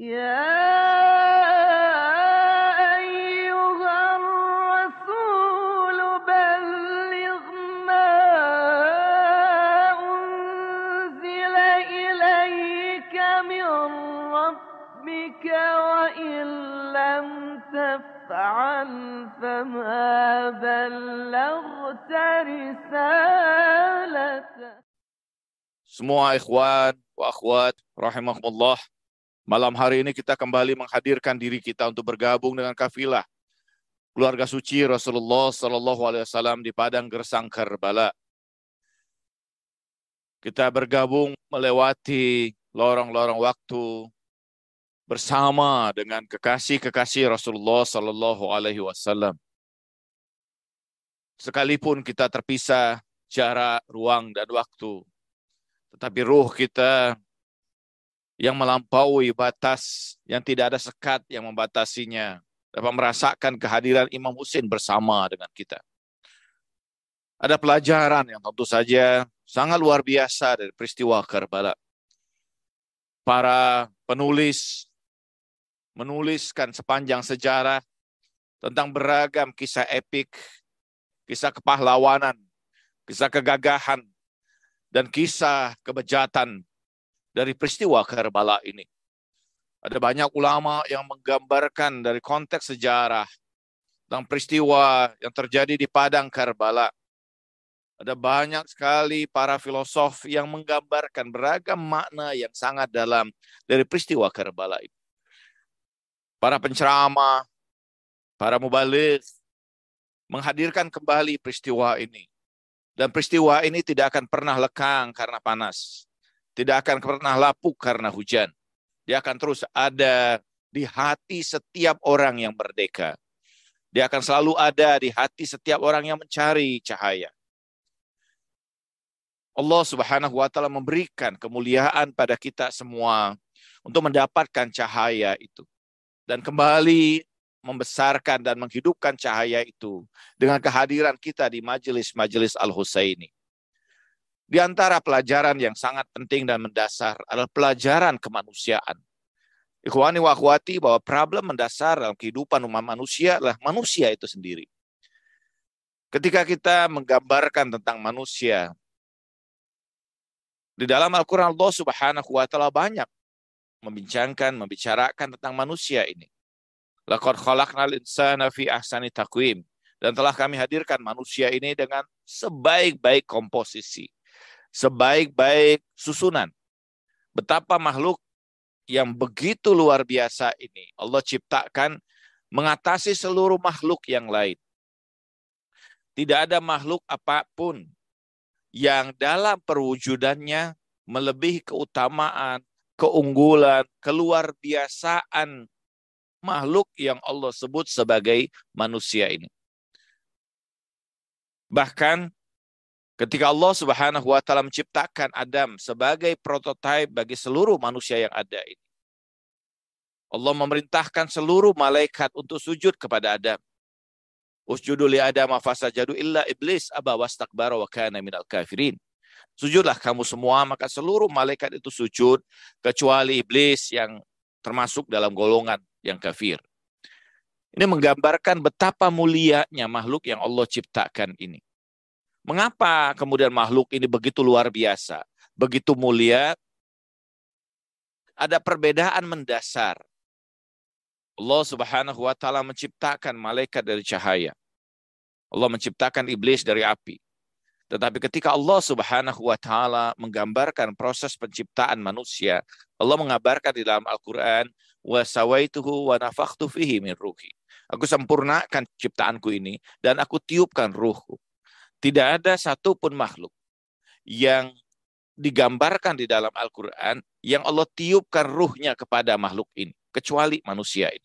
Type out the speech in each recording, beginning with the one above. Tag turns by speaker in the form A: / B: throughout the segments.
A: Semua
B: ikhwan wa akhwat rahimahumullah Malam hari ini kita kembali menghadirkan diri kita untuk bergabung dengan kafilah keluarga suci Rasulullah Sallallahu Alaihi Wasallam di padang gersang Karbala. Kita bergabung melewati lorong-lorong waktu bersama dengan kekasih-kekasih Rasulullah Sallallahu Alaihi Wasallam. Sekalipun kita terpisah jarak, ruang, dan waktu, tetapi ruh kita yang melampaui batas, yang tidak ada sekat yang membatasinya. Dapat merasakan kehadiran Imam Husin bersama dengan kita. Ada pelajaran yang tentu saja sangat luar biasa dari peristiwa Karbala. Para penulis menuliskan sepanjang sejarah tentang beragam kisah epik, kisah kepahlawanan, kisah kegagahan, dan kisah kebejatan dari peristiwa Karbala ini. Ada banyak ulama yang menggambarkan dari konteks sejarah tentang peristiwa yang terjadi di Padang Karbala. Ada banyak sekali para filosof yang menggambarkan beragam makna yang sangat dalam dari peristiwa Karbala ini. Para penceramah, para mubalik menghadirkan kembali peristiwa ini. Dan peristiwa ini tidak akan pernah lekang karena panas tidak akan pernah lapuk karena hujan. Dia akan terus ada di hati setiap orang yang merdeka. Dia akan selalu ada di hati setiap orang yang mencari cahaya. Allah Subhanahu wa taala memberikan kemuliaan pada kita semua untuk mendapatkan cahaya itu dan kembali membesarkan dan menghidupkan cahaya itu dengan kehadiran kita di majelis-majelis Al-Husaini. Di antara pelajaran yang sangat penting dan mendasar adalah pelajaran kemanusiaan. Ikhwani wa bahwa problem mendasar dalam kehidupan umat manusia adalah manusia itu sendiri. Ketika kita menggambarkan tentang manusia, di dalam Al-Quran Allah subhanahu wa ta'ala banyak membincangkan, membicarakan tentang manusia ini. Laqad khalaqnal insana fi ahsani taqwim. Dan telah kami hadirkan manusia ini dengan sebaik-baik komposisi sebaik-baik susunan. Betapa makhluk yang begitu luar biasa ini Allah ciptakan mengatasi seluruh makhluk yang lain. Tidak ada makhluk apapun yang dalam perwujudannya melebihi keutamaan, keunggulan, keluar biasaan makhluk yang Allah sebut sebagai manusia ini. Bahkan Ketika Allah Subhanahu wa taala menciptakan Adam sebagai prototipe bagi seluruh manusia yang ada ini. Allah memerintahkan seluruh malaikat untuk sujud kepada Adam. Usjudu li Adam fasajadu illa iblis aba wastakbara wa kana minal kafirin. Sujudlah kamu semua, maka seluruh malaikat itu sujud kecuali iblis yang termasuk dalam golongan yang kafir. Ini menggambarkan betapa mulianya makhluk yang Allah ciptakan ini. Mengapa kemudian makhluk ini begitu luar biasa, begitu mulia? Ada perbedaan mendasar. Allah Subhanahu wa taala menciptakan malaikat dari cahaya. Allah menciptakan iblis dari api. Tetapi ketika Allah Subhanahu wa taala menggambarkan proses penciptaan manusia, Allah mengabarkan di dalam Al-Qur'an, "Wa sawaituhu wa nafakhtu fihi min ruhi." Aku sempurnakan ciptaanku ini dan aku tiupkan ruhku. Tidak ada satupun makhluk yang digambarkan di dalam Al-Quran yang Allah tiupkan ruhnya kepada makhluk ini, kecuali manusia ini.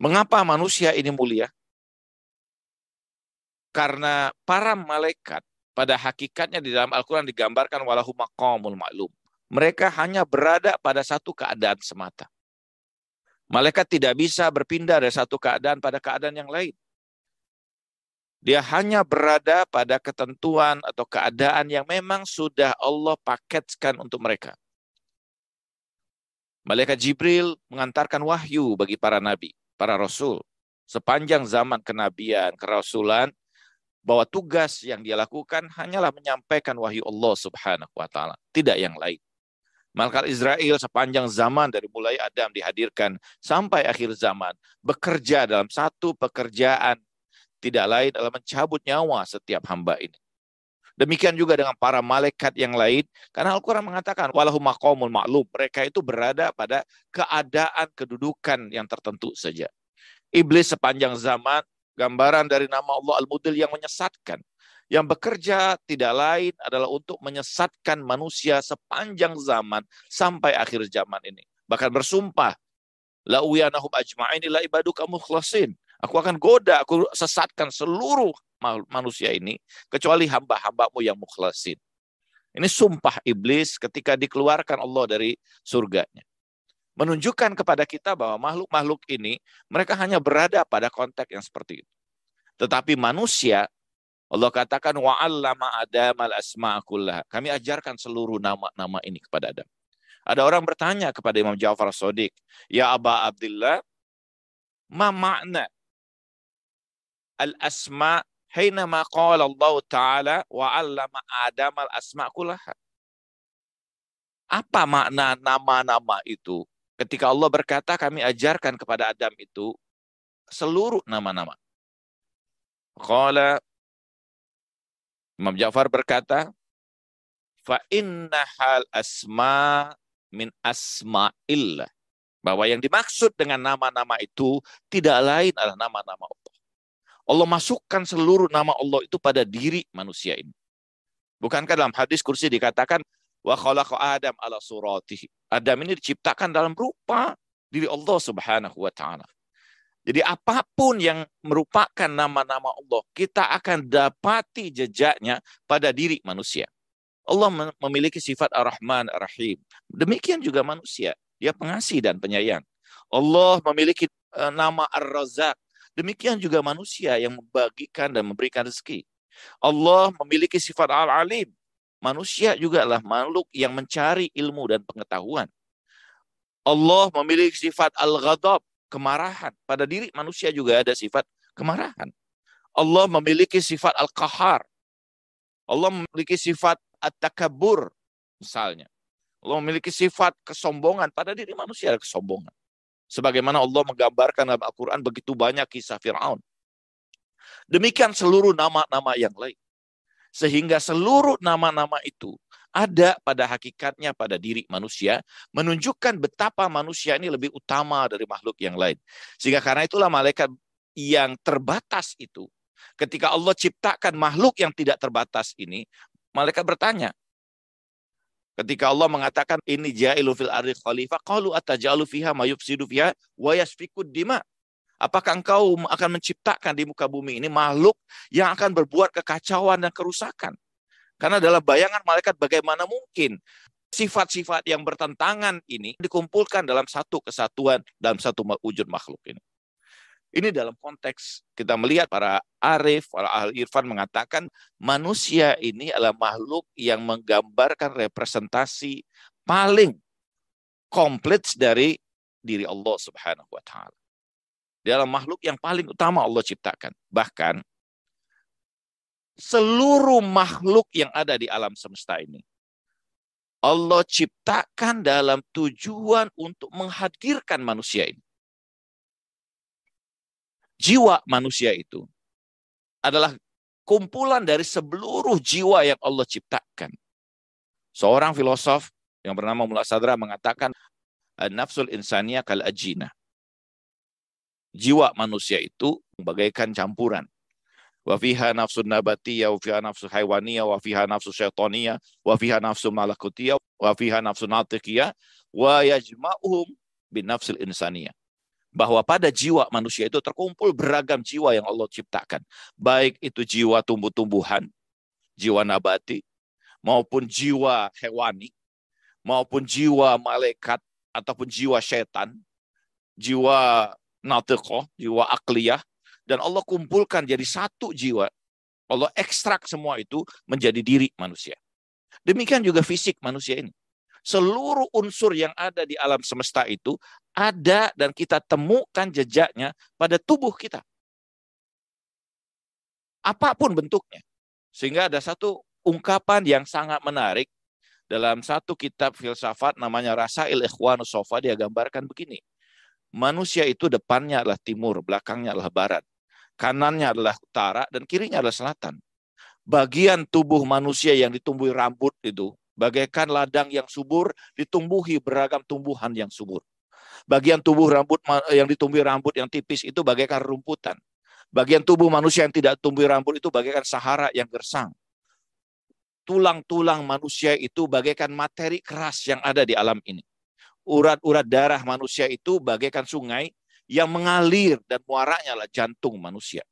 B: Mengapa manusia ini mulia? Karena para malaikat pada hakikatnya di dalam Al-Quran digambarkan walahu maqamul ma'lum. Mereka hanya berada pada satu keadaan semata. Malaikat tidak bisa berpindah dari satu keadaan pada keadaan yang lain. Dia hanya berada pada ketentuan atau keadaan yang memang sudah Allah paketkan untuk mereka. Malaikat Jibril mengantarkan wahyu bagi para nabi, para rasul. Sepanjang zaman kenabian, kerasulan, bahwa tugas yang dia lakukan hanyalah menyampaikan wahyu Allah Subhanahu wa taala, tidak yang lain. Malaikat Israel sepanjang zaman dari mulai Adam dihadirkan sampai akhir zaman bekerja dalam satu pekerjaan tidak lain adalah mencabut nyawa setiap hamba ini. Demikian juga dengan para malaikat yang lain. Karena Al-Quran mengatakan, walau maqamun maklum. Mereka itu berada pada keadaan kedudukan yang tertentu saja. Iblis sepanjang zaman, gambaran dari nama Allah Al-Mudil yang menyesatkan. Yang bekerja tidak lain adalah untuk menyesatkan manusia sepanjang zaman sampai akhir zaman ini. Bahkan bersumpah, La ajma'in ila ibaduka khlasin. Aku akan goda, aku sesatkan seluruh manusia ini kecuali hamba-hambamu yang mukhlasin. Ini sumpah iblis ketika dikeluarkan Allah dari surganya. Menunjukkan kepada kita bahwa makhluk-makhluk ini mereka hanya berada pada konteks yang seperti itu. Tetapi manusia Allah katakan wa'allama Adam al-asma'a Kami ajarkan seluruh nama-nama ini kepada Adam. Ada orang bertanya kepada Imam Ja'far Sodik, Ya Aba Abdullah, ma makna al-asma hainama qala Allah taala wa 'allama Adam al-asma kullaha. Apa makna nama-nama itu? Ketika Allah berkata kami ajarkan kepada Adam itu seluruh nama-nama. Qala Imam Ja'far berkata, fa inna hal asma min asma'illah. Bahwa yang dimaksud dengan nama-nama itu tidak lain adalah nama-nama Allah masukkan seluruh nama Allah itu pada diri manusia ini. Bukankah dalam hadis kursi dikatakan wa khalaqa Adam ala suratihi. Adam ini diciptakan dalam rupa diri Allah Subhanahu wa taala. Jadi apapun yang merupakan nama-nama Allah, kita akan dapati jejaknya pada diri manusia. Allah memiliki sifat Ar-Rahman, Ar-Rahim. Demikian juga manusia, dia pengasih dan penyayang. Allah memiliki eh, nama Ar-Razak, Demikian juga manusia yang membagikan dan memberikan rezeki. Allah memiliki sifat al-alim. Manusia juga adalah makhluk yang mencari ilmu dan pengetahuan. Allah memiliki sifat al-ghadab, kemarahan. Pada diri manusia juga ada sifat kemarahan. Allah memiliki sifat al-kahar. Allah memiliki sifat at-takabur misalnya. Allah memiliki sifat kesombongan. Pada diri manusia ada kesombongan. Sebagaimana Allah menggambarkan dalam Al-Quran begitu banyak kisah Fir'aun. Demikian seluruh nama-nama yang lain. Sehingga seluruh nama-nama itu ada pada hakikatnya pada diri manusia, menunjukkan betapa manusia ini lebih utama dari makhluk yang lain. Sehingga karena itulah malaikat yang terbatas itu, ketika Allah ciptakan makhluk yang tidak terbatas ini, malaikat bertanya, Ketika Allah mengatakan ini jailu fil ardi khalifah, qalu atajalu fiha ma yufsidu fiha wa yasfiku dima. Apakah engkau akan menciptakan di muka bumi ini makhluk yang akan berbuat kekacauan dan kerusakan? Karena dalam bayangan malaikat bagaimana mungkin sifat-sifat yang bertentangan ini dikumpulkan dalam satu kesatuan dalam satu wujud makhluk ini. Ini dalam konteks kita melihat para Arif, para Ahli Irfan mengatakan manusia ini adalah makhluk yang menggambarkan representasi paling komplit dari diri Allah Subhanahu wa taala. Dalam makhluk yang paling utama Allah ciptakan. Bahkan seluruh makhluk yang ada di alam semesta ini Allah ciptakan dalam tujuan untuk menghadirkan manusia ini jiwa manusia itu adalah kumpulan dari seluruh jiwa yang Allah ciptakan. Seorang filosof yang bernama Mullah Sadra mengatakan nafsul insania kal ajina. Jiwa manusia itu bagaikan campuran. Wa fiha nafsun nabatiyah, wa fiha nafsu haiwaniyah, wa fiha nafsu syaitaniyah, wa fiha nafsu malakutiyah, wa fiha nafsu natiqiyah, wa yajma'uhum bin nafsul insaniyah bahwa pada jiwa manusia itu terkumpul beragam jiwa yang Allah ciptakan. Baik itu jiwa tumbuh-tumbuhan, jiwa nabati, maupun jiwa hewani, maupun jiwa malaikat, ataupun jiwa setan, jiwa natiqoh, jiwa akliyah, dan Allah kumpulkan jadi satu jiwa. Allah ekstrak semua itu menjadi diri manusia. Demikian juga fisik manusia ini seluruh unsur yang ada di alam semesta itu ada dan kita temukan jejaknya pada tubuh kita. Apapun bentuknya. Sehingga ada satu ungkapan yang sangat menarik dalam satu kitab filsafat namanya Rasail Ikhwanu Sofa dia gambarkan begini. Manusia itu depannya adalah timur, belakangnya adalah barat, kanannya adalah utara, dan kirinya adalah selatan. Bagian tubuh manusia yang ditumbuhi rambut itu, bagaikan ladang yang subur ditumbuhi beragam tumbuhan yang subur. Bagian tubuh rambut yang ditumbuhi rambut yang tipis itu bagaikan rumputan. Bagian tubuh manusia yang tidak tumbuh rambut itu bagaikan sahara yang gersang. Tulang-tulang manusia itu bagaikan materi keras yang ada di alam ini. Urat-urat darah manusia itu bagaikan sungai yang mengalir dan muaranya lah jantung manusia.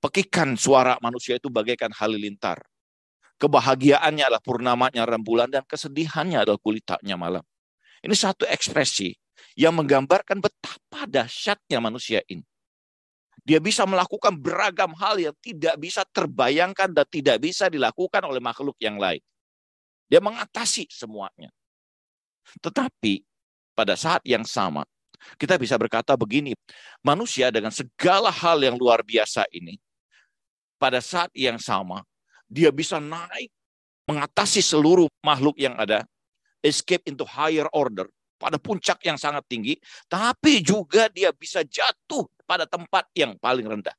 B: Pekikan suara manusia itu bagaikan halilintar Kebahagiaannya adalah purnamanya rembulan dan kesedihannya adalah kulitaknya malam. Ini satu ekspresi yang menggambarkan betapa dahsyatnya manusia ini. Dia bisa melakukan beragam hal yang tidak bisa terbayangkan dan tidak bisa dilakukan oleh makhluk yang lain. Dia mengatasi semuanya. Tetapi pada saat yang sama, kita bisa berkata begini, manusia dengan segala hal yang luar biasa ini, pada saat yang sama, dia bisa naik, mengatasi seluruh makhluk yang ada, escape into higher order, pada puncak yang sangat tinggi, tapi juga dia bisa jatuh pada tempat yang paling rendah.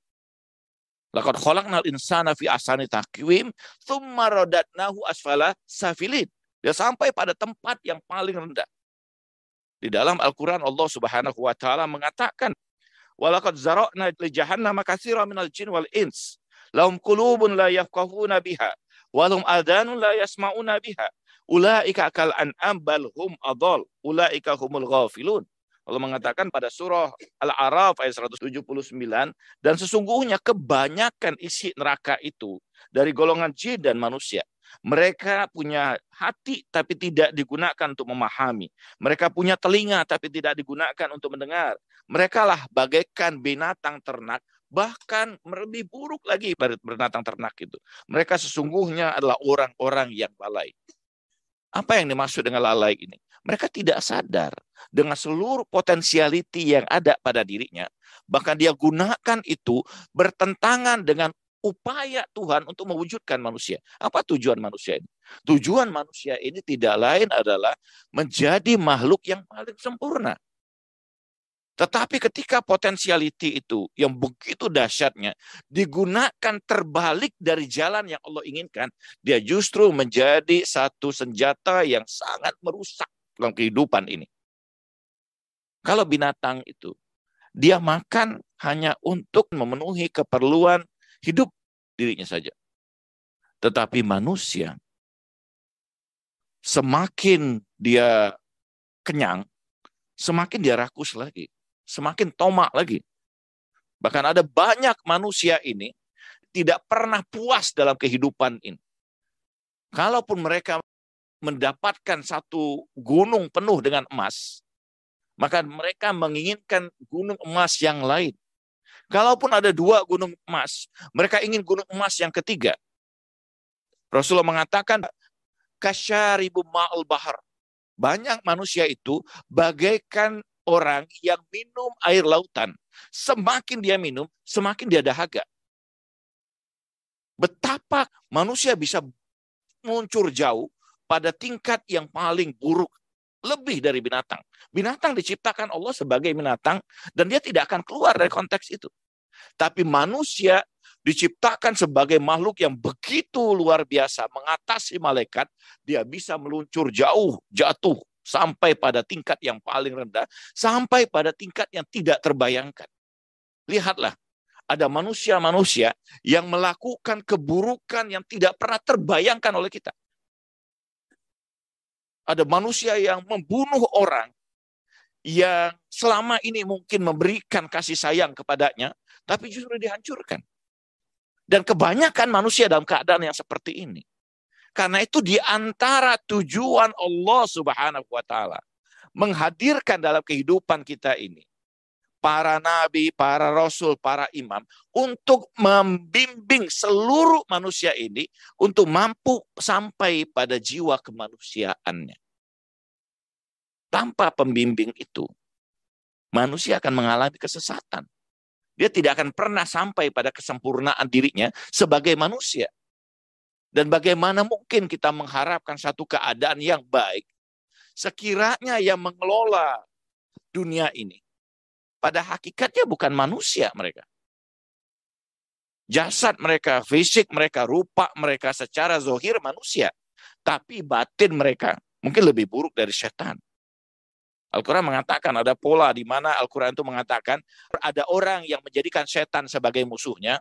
B: Laqad khalaqnal insana fi asani taqwim, tsumma radadnahu asfala safilin. Dia sampai pada tempat yang paling rendah. Di dalam Al-Qur'an Allah Subhanahu wa taala mengatakan, "Walaqad zara'na li jahannama katsiran minal jin wal ins." lahum kulubun la yafqahuna biha walum adanun adhanun la yasma'una biha ulaika kal an'am bal hum adall ulaika humul ghafilun Allah mengatakan pada surah Al-Araf ayat 179 dan sesungguhnya kebanyakan isi neraka itu dari golongan jin dan manusia. Mereka punya hati tapi tidak digunakan untuk memahami. Mereka punya telinga tapi tidak digunakan untuk mendengar. Mereka lah bagaikan binatang ternak bahkan lebih buruk lagi ibarat binatang ternak itu. Mereka sesungguhnya adalah orang-orang yang lalai. Apa yang dimaksud dengan lalai ini? Mereka tidak sadar dengan seluruh potensialiti yang ada pada dirinya. Bahkan dia gunakan itu bertentangan dengan upaya Tuhan untuk mewujudkan manusia. Apa tujuan manusia ini? Tujuan manusia ini tidak lain adalah menjadi makhluk yang paling sempurna. Tetapi ketika potensiality itu yang begitu dahsyatnya digunakan terbalik dari jalan yang Allah inginkan, dia justru menjadi satu senjata yang sangat merusak dalam kehidupan ini. Kalau binatang itu, dia makan hanya untuk memenuhi keperluan hidup dirinya saja. Tetapi manusia, semakin dia kenyang, semakin dia rakus lagi semakin tomak lagi. Bahkan ada banyak manusia ini tidak pernah puas dalam kehidupan ini. Kalaupun mereka mendapatkan satu gunung penuh dengan emas, maka mereka menginginkan gunung emas yang lain. Kalaupun ada dua gunung emas, mereka ingin gunung emas yang ketiga. Rasulullah mengatakan, kasyaribu ma'ul bahar. Banyak manusia itu bagaikan orang yang minum air lautan. Semakin dia minum, semakin dia dahaga. Betapa manusia bisa muncul jauh pada tingkat yang paling buruk lebih dari binatang. Binatang diciptakan Allah sebagai binatang dan dia tidak akan keluar dari konteks itu. Tapi manusia diciptakan sebagai makhluk yang begitu luar biasa, mengatasi malaikat, dia bisa meluncur jauh, jatuh sampai pada tingkat yang paling rendah, sampai pada tingkat yang tidak terbayangkan. Lihatlah, ada manusia-manusia yang melakukan keburukan yang tidak pernah terbayangkan oleh kita. Ada manusia yang membunuh orang yang selama ini mungkin memberikan kasih sayang kepadanya, tapi justru dihancurkan. Dan kebanyakan manusia dalam keadaan yang seperti ini. Karena itu di antara tujuan Allah Subhanahu wa taala menghadirkan dalam kehidupan kita ini para nabi, para rasul, para imam untuk membimbing seluruh manusia ini untuk mampu sampai pada jiwa kemanusiaannya. Tanpa pembimbing itu, manusia akan mengalami kesesatan. Dia tidak akan pernah sampai pada kesempurnaan dirinya sebagai manusia. Dan bagaimana mungkin kita mengharapkan satu keadaan yang baik sekiranya yang mengelola dunia ini pada hakikatnya bukan manusia mereka. Jasad mereka, fisik mereka, rupa mereka secara zohir manusia. Tapi batin mereka mungkin lebih buruk dari setan. Al-Quran mengatakan ada pola di mana Al-Quran itu mengatakan ada orang yang menjadikan setan sebagai musuhnya,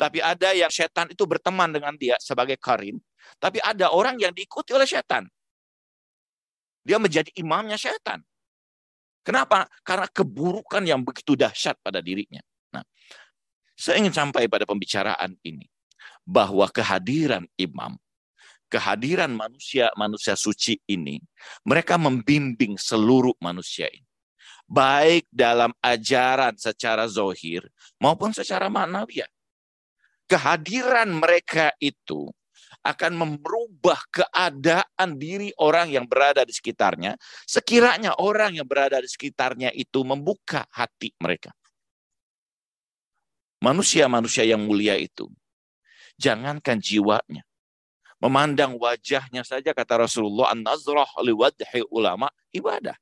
B: tapi ada yang setan itu berteman dengan dia sebagai karim, tapi ada orang yang diikuti oleh setan. Dia menjadi imamnya setan. Kenapa? Karena keburukan yang begitu dahsyat pada dirinya. Nah, saya ingin sampai pada pembicaraan ini bahwa kehadiran imam kehadiran manusia manusia suci ini, mereka membimbing seluruh manusia ini. Baik dalam ajaran secara zohir maupun secara maknawi. Ya. Kehadiran mereka itu akan merubah keadaan diri orang yang berada di sekitarnya. Sekiranya orang yang berada di sekitarnya itu membuka hati mereka. Manusia-manusia yang mulia itu, jangankan jiwanya, Memandang wajahnya saja kata Rasulullah an-nazrah liwadhi ulama ibadah.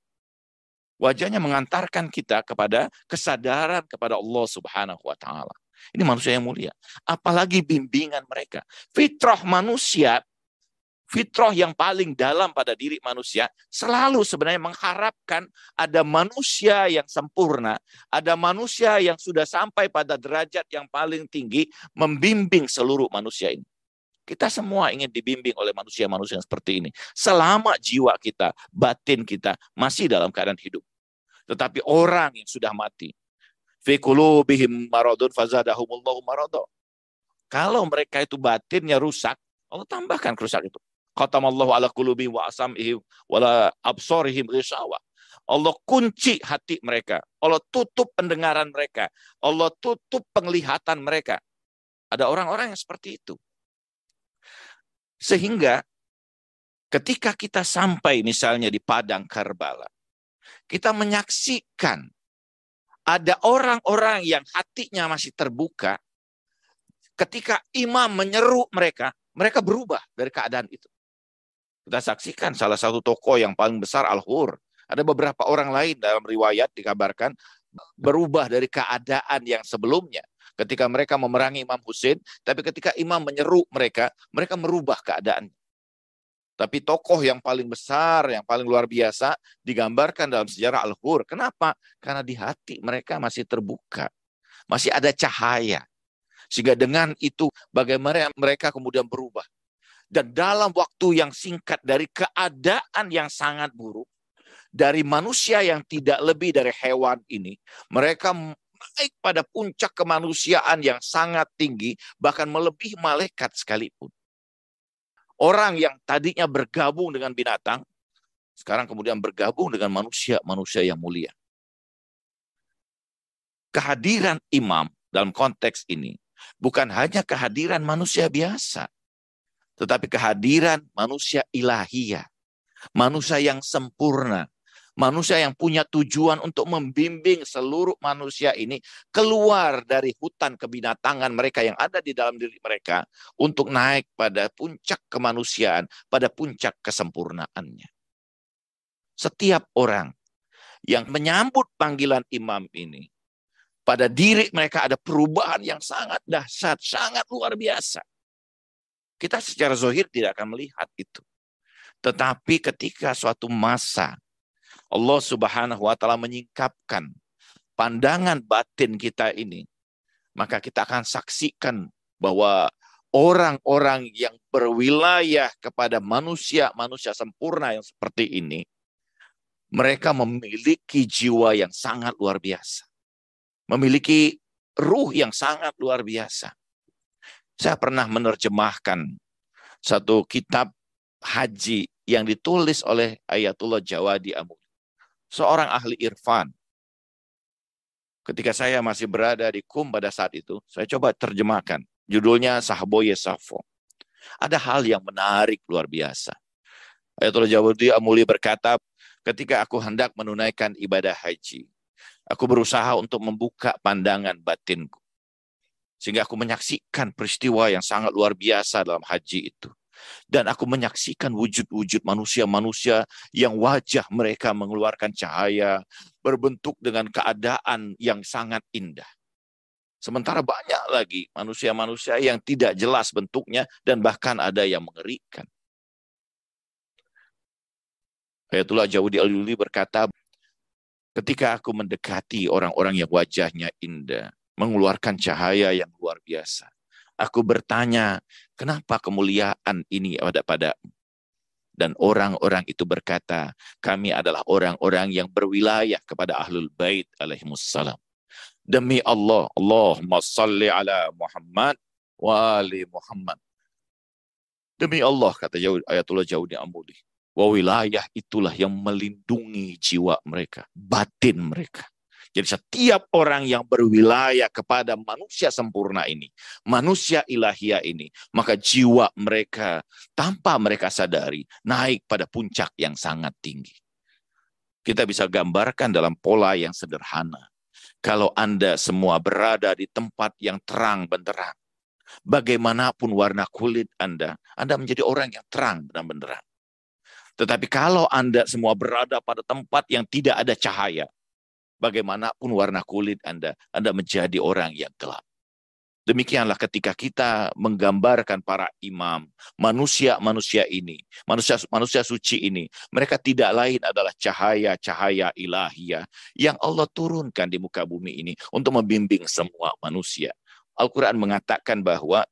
B: Wajahnya mengantarkan kita kepada kesadaran kepada Allah Subhanahu wa taala. Ini manusia yang mulia. Apalagi bimbingan mereka. Fitrah manusia, fitrah yang paling dalam pada diri manusia, selalu sebenarnya mengharapkan ada manusia yang sempurna, ada manusia yang sudah sampai pada derajat yang paling tinggi, membimbing seluruh manusia ini. Kita semua ingin dibimbing oleh manusia-manusia yang seperti ini. Selama jiwa kita, batin kita masih dalam keadaan hidup. Tetapi orang yang sudah mati, fi maradun fazadahumullahu Kalau mereka itu batinnya rusak, Allah tambahkan kerusak itu. Khatamallahu ala kulubi wa asamihim wala absorihim ghisawa. Allah kunci hati mereka. Allah tutup pendengaran mereka. Allah tutup penglihatan mereka. Ada orang-orang yang seperti itu. Sehingga ketika kita sampai misalnya di Padang Karbala, kita menyaksikan ada orang-orang yang hatinya masih terbuka, ketika imam menyeru mereka, mereka berubah dari keadaan itu. Kita saksikan salah satu toko yang paling besar Al-Hur. Ada beberapa orang lain dalam riwayat dikabarkan berubah dari keadaan yang sebelumnya ketika mereka memerangi Imam Hussein, tapi ketika Imam menyeru mereka, mereka merubah keadaan. Tapi tokoh yang paling besar, yang paling luar biasa digambarkan dalam sejarah Al-Hur. Kenapa? Karena di hati mereka masih terbuka. Masih ada cahaya. Sehingga dengan itu bagaimana mereka kemudian berubah. Dan dalam waktu yang singkat dari keadaan yang sangat buruk, dari manusia yang tidak lebih dari hewan ini, mereka naik pada puncak kemanusiaan yang sangat tinggi, bahkan melebihi malaikat sekalipun. Orang yang tadinya bergabung dengan binatang, sekarang kemudian bergabung dengan manusia-manusia yang mulia. Kehadiran imam dalam konteks ini bukan hanya kehadiran manusia biasa, tetapi kehadiran manusia ilahiyah, manusia yang sempurna, manusia yang punya tujuan untuk membimbing seluruh manusia ini keluar dari hutan kebinatangan mereka yang ada di dalam diri mereka untuk naik pada puncak kemanusiaan, pada puncak kesempurnaannya. Setiap orang yang menyambut panggilan imam ini, pada diri mereka ada perubahan yang sangat dahsyat, sangat luar biasa. Kita secara zohir tidak akan melihat itu. Tetapi ketika suatu masa Allah Subhanahu wa taala menyingkapkan pandangan batin kita ini, maka kita akan saksikan bahwa orang-orang yang berwilayah kepada manusia-manusia sempurna yang seperti ini, mereka memiliki jiwa yang sangat luar biasa. Memiliki ruh yang sangat luar biasa. Saya pernah menerjemahkan satu kitab haji yang ditulis oleh Ayatullah Jawadi Abu seorang ahli irfan. Ketika saya masih berada di Kum pada saat itu, saya coba terjemahkan. Judulnya Sahboye Safo. Ada hal yang menarik luar biasa. Ayatullah Jawardi Amuli berkata, ketika aku hendak menunaikan ibadah haji, aku berusaha untuk membuka pandangan batinku. Sehingga aku menyaksikan peristiwa yang sangat luar biasa dalam haji itu. Dan aku menyaksikan wujud-wujud manusia-manusia yang wajah mereka mengeluarkan cahaya, berbentuk dengan keadaan yang sangat indah. Sementara banyak lagi manusia-manusia yang tidak jelas bentuknya dan bahkan ada yang mengerikan. Ayatullah Jawudi Al-Yuli berkata, ketika aku mendekati orang-orang yang wajahnya indah, mengeluarkan cahaya yang luar biasa. Aku bertanya, Kenapa kemuliaan ini pada pada dan orang-orang itu berkata, kami adalah orang-orang yang berwilayah kepada ahlul bait alaihimussalam. Demi Allah, Allahumma salli ala Muhammad wa ali Muhammad. Demi Allah, kata Ayatullah Jaudi amuli Wa wilayah itulah yang melindungi jiwa mereka, batin mereka. Jadi setiap orang yang berwilayah kepada manusia sempurna ini, manusia ilahia ini, maka jiwa mereka tanpa mereka sadari naik pada puncak yang sangat tinggi. Kita bisa gambarkan dalam pola yang sederhana. Kalau Anda semua berada di tempat yang terang benderang, bagaimanapun warna kulit Anda, Anda menjadi orang yang terang dan benderang. Tetapi kalau Anda semua berada pada tempat yang tidak ada cahaya, bagaimanapun warna kulit Anda, Anda menjadi orang yang gelap. Demikianlah ketika kita menggambarkan para imam, manusia-manusia ini, manusia-manusia suci ini, mereka tidak lain adalah cahaya-cahaya ilahiyah yang Allah turunkan di muka bumi ini untuk membimbing semua manusia. Al-Quran mengatakan bahwa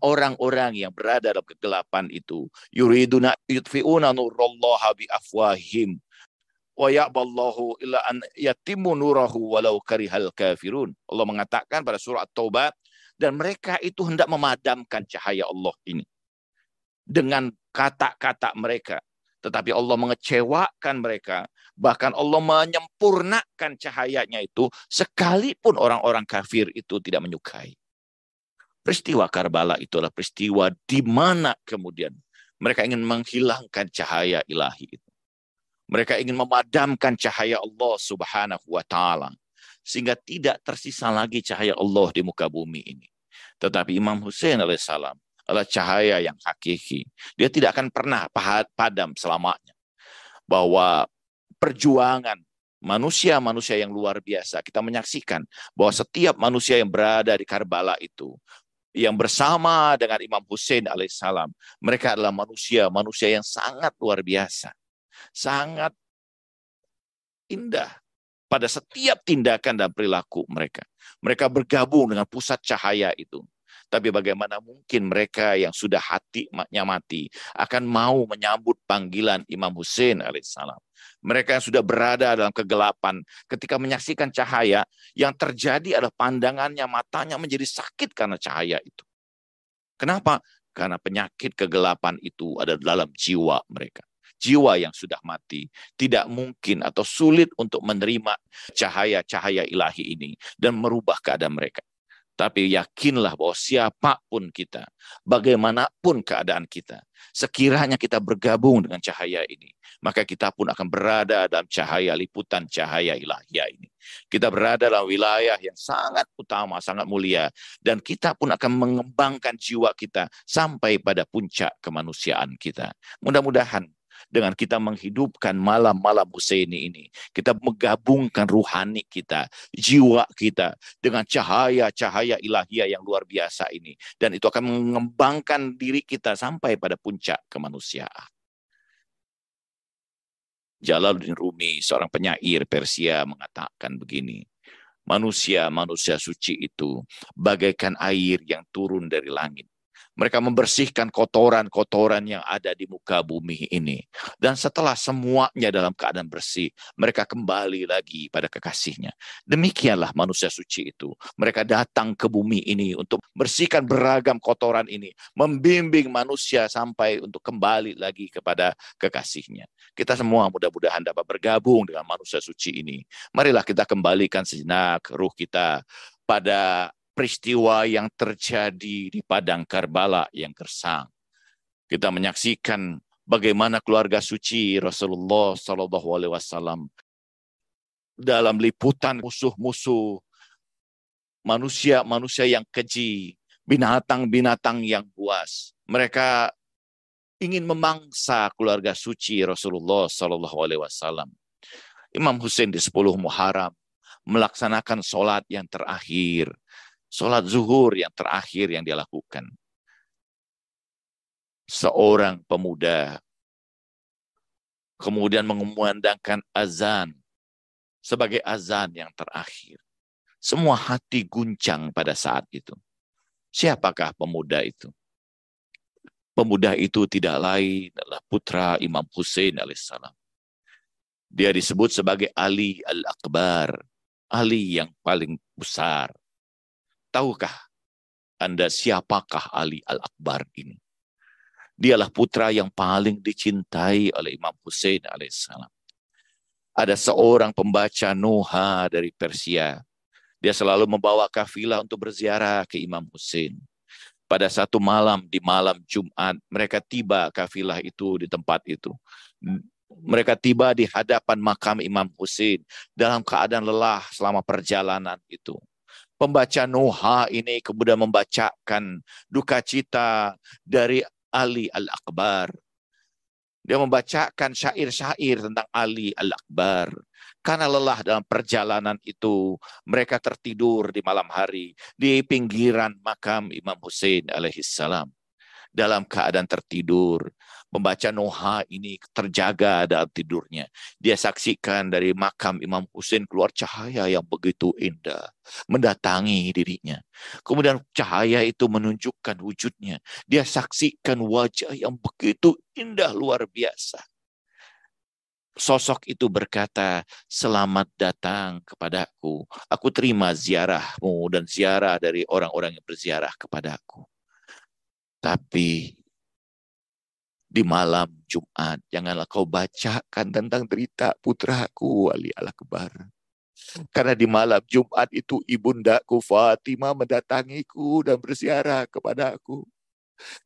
B: orang-orang yang berada dalam kegelapan itu yuriduna yutfi'una nurallaha bi afwahim wa ya'ballahu illa an yatimu nurahu walau karihal kafirun. Allah mengatakan pada surah At-Taubah dan mereka itu hendak memadamkan cahaya Allah ini dengan kata-kata mereka. Tetapi Allah mengecewakan mereka. Bahkan Allah menyempurnakan cahayanya itu sekalipun orang-orang kafir itu tidak menyukai. Peristiwa Karbala itulah peristiwa di mana kemudian mereka ingin menghilangkan cahaya ilahi itu. Mereka ingin memadamkan cahaya Allah Subhanahu wa taala sehingga tidak tersisa lagi cahaya Allah di muka bumi ini. Tetapi Imam Hussein alaihissalam adalah cahaya yang hakiki. Dia tidak akan pernah padam selamanya. Bahwa perjuangan manusia-manusia yang luar biasa, kita menyaksikan bahwa setiap manusia yang berada di Karbala itu, yang bersama dengan Imam Hussein alaihissalam, mereka adalah manusia-manusia yang sangat luar biasa sangat indah pada setiap tindakan dan perilaku mereka. Mereka bergabung dengan pusat cahaya itu. Tapi bagaimana mungkin mereka yang sudah hatinya mati akan mau menyambut panggilan Imam Hussein alaihissalam. Mereka yang sudah berada dalam kegelapan ketika menyaksikan cahaya yang terjadi adalah pandangannya, matanya menjadi sakit karena cahaya itu. Kenapa? Karena penyakit kegelapan itu ada dalam jiwa mereka jiwa yang sudah mati tidak mungkin atau sulit untuk menerima cahaya-cahaya ilahi ini dan merubah keadaan mereka. Tapi yakinlah bahwa siapapun kita, bagaimanapun keadaan kita, sekiranya kita bergabung dengan cahaya ini, maka kita pun akan berada dalam cahaya liputan cahaya ilahi ini. Kita berada dalam wilayah yang sangat utama, sangat mulia, dan kita pun akan mengembangkan jiwa kita sampai pada puncak kemanusiaan kita. Mudah-mudahan dengan kita menghidupkan malam-malam Husaini ini. Kita menggabungkan ruhani kita, jiwa kita dengan cahaya-cahaya ilahiyah yang luar biasa ini. Dan itu akan mengembangkan diri kita sampai pada puncak kemanusiaan. Jalaluddin Rumi, seorang penyair Persia mengatakan begini, manusia, manusia suci itu bagaikan air yang turun dari langit. Mereka membersihkan kotoran-kotoran yang ada di muka bumi ini. Dan setelah semuanya dalam keadaan bersih, mereka kembali lagi pada kekasihnya. Demikianlah manusia suci itu. Mereka datang ke bumi ini untuk bersihkan beragam kotoran ini, membimbing manusia sampai untuk kembali lagi kepada kekasihnya. Kita semua mudah-mudahan dapat bergabung dengan manusia suci ini. Marilah kita kembalikan sejenak ruh kita pada peristiwa yang terjadi di Padang Karbala yang gersang. Kita menyaksikan bagaimana keluarga suci Rasulullah Shallallahu Alaihi Wasallam dalam liputan musuh-musuh manusia-manusia yang keji, binatang-binatang yang buas. Mereka ingin memangsa keluarga suci Rasulullah Shallallahu Alaihi Wasallam. Imam Hussein di 10 Muharram melaksanakan sholat yang terakhir Sholat zuhur yang terakhir yang dia lakukan. Seorang pemuda kemudian mengumandangkan azan sebagai azan yang terakhir. Semua hati guncang pada saat itu. Siapakah pemuda itu? Pemuda itu tidak lain adalah putra Imam Hussein alaihissalam. Dia disebut sebagai Ali al-Akbar, Ali yang paling besar. Tahukah Anda siapakah Ali Al-Akbar ini? Dialah putra yang paling dicintai oleh Imam Hussein alaihissalam. Ada seorang pembaca Nuha dari Persia. Dia selalu membawa kafilah untuk berziarah ke Imam Hussein. Pada satu malam, di malam Jumat, mereka tiba kafilah itu di tempat itu mereka tiba di hadapan makam Imam Husin dalam keadaan lelah selama perjalanan itu pembaca Nuha ini kemudian membacakan duka cita dari Ali Al-Akbar. Dia membacakan syair-syair tentang Ali Al-Akbar. Karena lelah dalam perjalanan itu, mereka tertidur di malam hari di pinggiran makam Imam Hussein alaihissalam. Dalam keadaan tertidur, membaca Noha ini terjaga dalam tidurnya. Dia saksikan dari makam Imam Husin keluar cahaya yang begitu indah, mendatangi dirinya. Kemudian cahaya itu menunjukkan wujudnya. Dia saksikan wajah yang begitu indah luar biasa. Sosok itu berkata, "Selamat datang kepadaku. Aku terima ziarahmu dan ziarah dari orang-orang yang berziarah kepadaku." Tapi di malam Jumat. Janganlah kau bacakan tentang cerita putraku Ali Al Akbar.
A: Karena di malam Jumat itu ibundaku Fatima mendatangiku dan bersiarah kepadaku.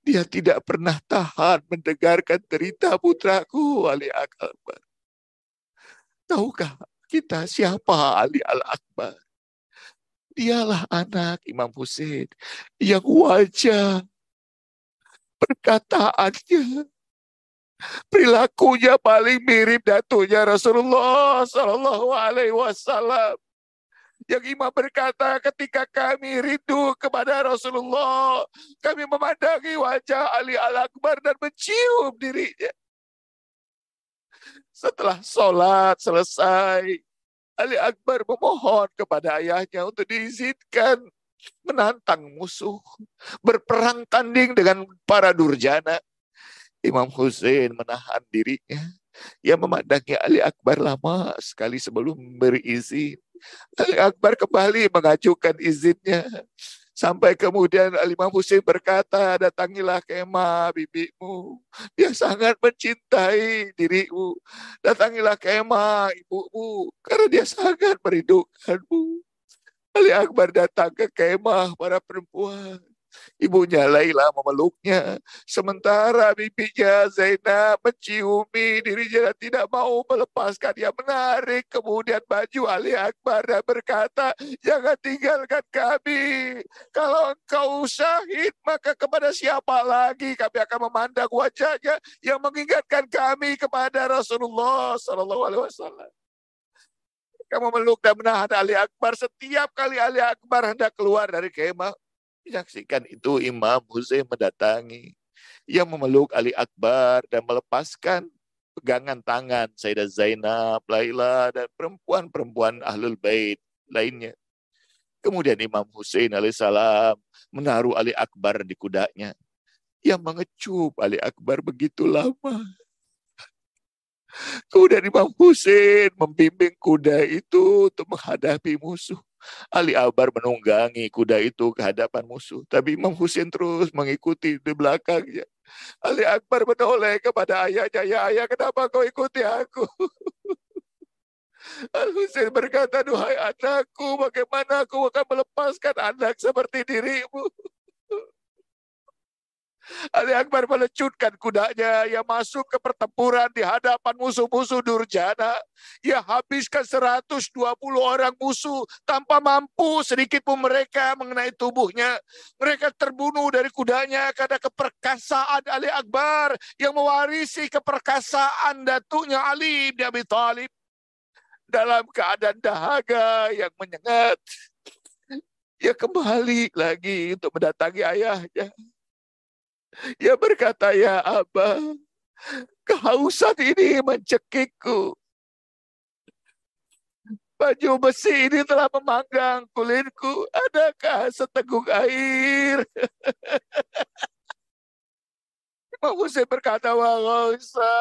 A: Dia tidak pernah tahan mendengarkan cerita putraku Ali Al Akbar. Tahukah kita siapa Ali Al-Akbar? Dialah anak Imam Husin yang wajah perkataannya perilakunya paling mirip datunya Rasulullah Shallallahu Alaihi Wasallam. Yang imam berkata ketika kami rindu kepada Rasulullah, kami memandangi wajah Ali Al-Akbar dan mencium dirinya. Setelah sholat selesai, Ali Akbar memohon kepada ayahnya untuk diizinkan menantang musuh, berperang tanding dengan para durjana Imam Hussein menahan dirinya. Ia memandangi Ali Akbar lama sekali sebelum berizin. Ali Akbar kembali mengajukan izinnya. Sampai kemudian Imam Hussein berkata, datangilah kema bibimu. Dia sangat mencintai dirimu. Datangilah kema ibumu. Karena dia sangat merindukanmu. Ali Akbar datang ke kemah para perempuan. Ibunya Laila memeluknya. Sementara bibinya Zainab menciumi dirinya dan tidak mau melepaskan. Dia menarik kemudian baju Ali Akbar dan berkata, jangan tinggalkan kami. Kalau engkau syahid, maka kepada siapa lagi kami akan memandang wajahnya yang mengingatkan kami kepada Rasulullah Sallallahu Alaihi Wasallam kamu meluk dan menahan Ali Akbar setiap kali Ali Akbar hendak keluar dari kemah Menyaksikan itu Imam Hussein mendatangi. Ia memeluk Ali Akbar dan melepaskan pegangan tangan Sayyidah Zainab, Laila, dan perempuan-perempuan Ahlul Bait lainnya. Kemudian Imam Hussein alaihissalam menaruh Ali Akbar di kudanya. ia mengecup Ali Akbar begitu lama. Kemudian Imam Hussein membimbing kuda itu untuk menghadapi musuh. Ali Abar menunggangi kuda itu ke hadapan musuh. Tapi Imam Husin terus mengikuti di belakangnya. Ali Akbar menoleh kepada ayahnya, ya ayah kenapa kau ikuti aku? Al-Husin berkata, duhai anakku, bagaimana aku akan melepaskan anak seperti dirimu? Ali Akbar melecutkan kudanya, ia masuk ke pertempuran di hadapan musuh-musuh Durjana. Ia habiskan 120 orang musuh tanpa mampu sedikit pun mereka mengenai tubuhnya. Mereka terbunuh dari kudanya karena keperkasaan Ali Akbar yang mewarisi keperkasaan datuknya Ali bin Abi Thalib dalam keadaan dahaga yang menyengat. Ia kembali lagi untuk mendatangi ayahnya. Ia berkata, ya Abah, kehausan ini mencekikku. Baju besi ini telah memanggang kulitku. Adakah seteguk air? Mau saya berkata, Wa ghausa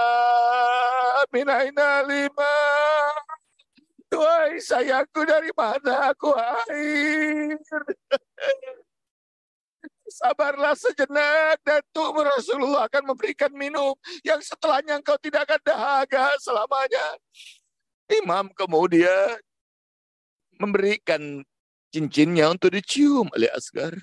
A: lima. Tuhan sayangku dari mana aku air? sabarlah sejenak dan tubuh Rasulullah akan memberikan minum yang setelahnya engkau tidak akan dahaga selamanya. Imam kemudian memberikan
B: cincinnya
A: untuk dicium oleh Asgar.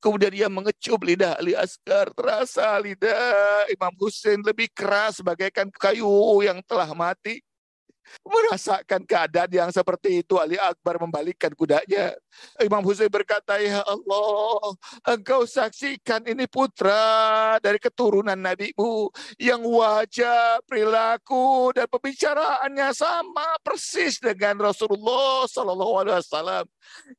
A: Kemudian ia mengecup lidah Ali Asgar. Terasa lidah Imam Hussein lebih keras bagaikan kayu yang telah mati merasakan keadaan yang seperti itu. Ali Akbar membalikkan kudanya. Imam Husain berkata, Ya Allah, engkau saksikan ini putra dari keturunan NabiMu yang wajah, perilaku, dan pembicaraannya sama persis dengan Rasulullah Sallallahu Alaihi Wasallam.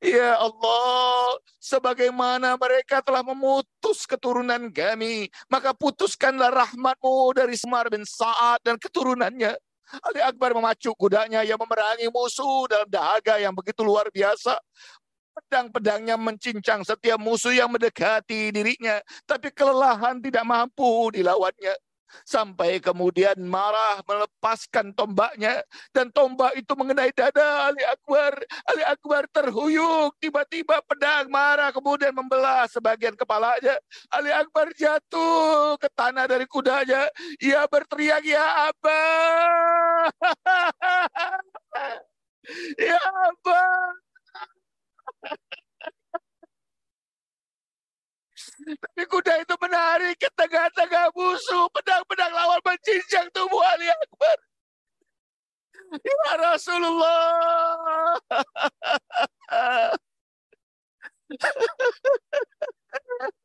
A: Ya Allah, sebagaimana mereka telah memutus keturunan kami, maka putuskanlah rahmatmu dari Semar bin Sa'ad dan keturunannya. Ali Akbar memacu kudanya yang memerangi musuh dalam dahaga yang begitu luar biasa. Pedang-pedangnya mencincang setiap musuh yang mendekati dirinya, tapi kelelahan tidak mampu dilawannya sampai kemudian marah melepaskan tombaknya dan tombak itu mengenai dada Ali Akbar. Ali Akbar terhuyung, tiba-tiba pedang marah kemudian membelah sebagian kepalanya. Ali Akbar jatuh ke tanah dari kudanya. Ia berteriak, "Ya apa? ya Abah! Tapi kuda itu menari ke tengah-tengah musuh. Pedang-pedang lawan mencincang tubuh Ali Akbar. Ya Rasulullah.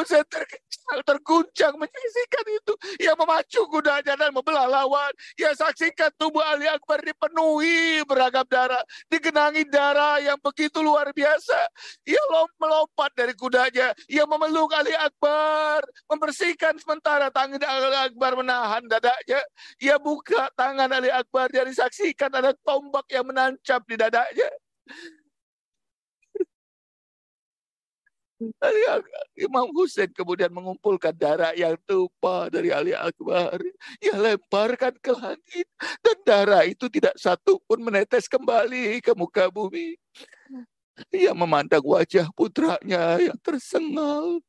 A: saya terkejang, terguncang menyaksikan itu. Ia memacu kudanya dan membelah lawan. Ia saksikan tubuh Ali Akbar dipenuhi beragam darah. Digenangi darah yang begitu luar biasa. Ia melompat dari kudanya. Ia memeluk Ali Akbar. Membersihkan sementara tangan Ali Akbar menahan dadanya. Ia buka tangan Ali Akbar. Dia disaksikan ada tombak yang menancap di dadanya. Imam Hussein kemudian mengumpulkan darah yang tumpah dari Ali Akbar. Ia lemparkan ke langit. Dan darah itu tidak satu pun menetes kembali ke muka bumi. Ia memandang wajah putranya yang tersengal.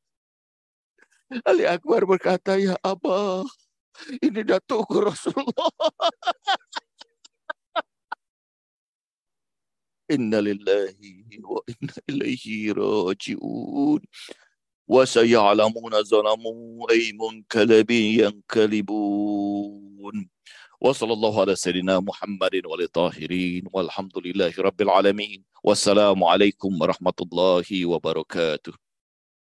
A: Ali Akbar berkata, Ya Abah, ini datuk Rasulullah.
B: إن لله وإنا إليه راجعون وسيعلمون ظلموا أي منكلب ينكلبون وصلى الله على سيدنا محمد والطاهرين والحمد لله رب العالمين والسلام عليكم ورحمة الله وبركاته